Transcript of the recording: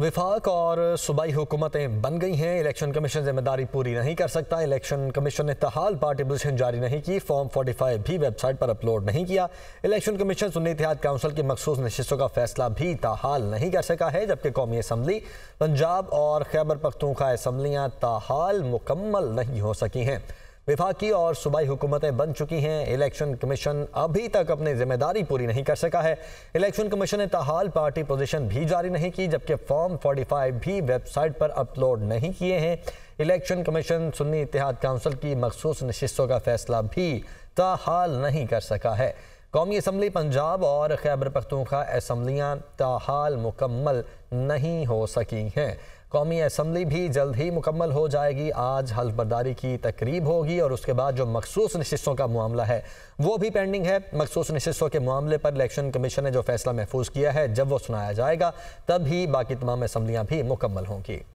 विफाक और सूबाई हुकूमतें बन गई हैं इलेक्शन कमीशन जिम्मेदारी पूरी नहीं कर सकता इलेक्शन कमीशन ने तहाल पार्टी पोजिशन जारी नहीं की फॉर्म 45 भी वेबसाइट पर अपलोड नहीं किया election commission Sunni Ittehad council की मखसूस नशस्तों का फैसला भी तहाल नहीं कर सका है जबकि कौमी असम्बली पंजाब और खैबर पख्तूखा असम्बलियाँ तहाल मुकम्मल नहीं हो सकी हैं विफाकी और सूबाई हुकूमतें बन चुकी हैं इलेक्शन कमीशन अभी तक अपनी जिम्मेदारी पूरी नहीं कर सका है इलेक्शन कमीशन ने तहाल पार्टी पोजीशन भी जारी नहीं की जबकि फॉर्म 45 भी वेबसाइट पर अपलोड नहीं किए हैं election commission Sunni Ittehad council की मखसूस नशस्तों का फैसला भी तहाल नहीं कर सका है कौमी असम्बली पंजाब और खैबर पख्तूखा इसम्बलियाँ ताहाल मुकम्मल नहीं हो सकी हैं कौमी असम्बली भी जल्द ही मुकम्मल हो जाएगी आज हल्फबरदारी की तकरीब होगी और उसके बाद जो मखसूस नशस्तों का मामला है वो भी पेंडिंग है मखसूस नशस्तों के मामले पर इलेक्शन कमीशन ने जो फैसला महफूज किया है जब वो सुनाया जाएगा तब ही बाकी तमाम असम्बलियाँ भी मुकम्मल होंगी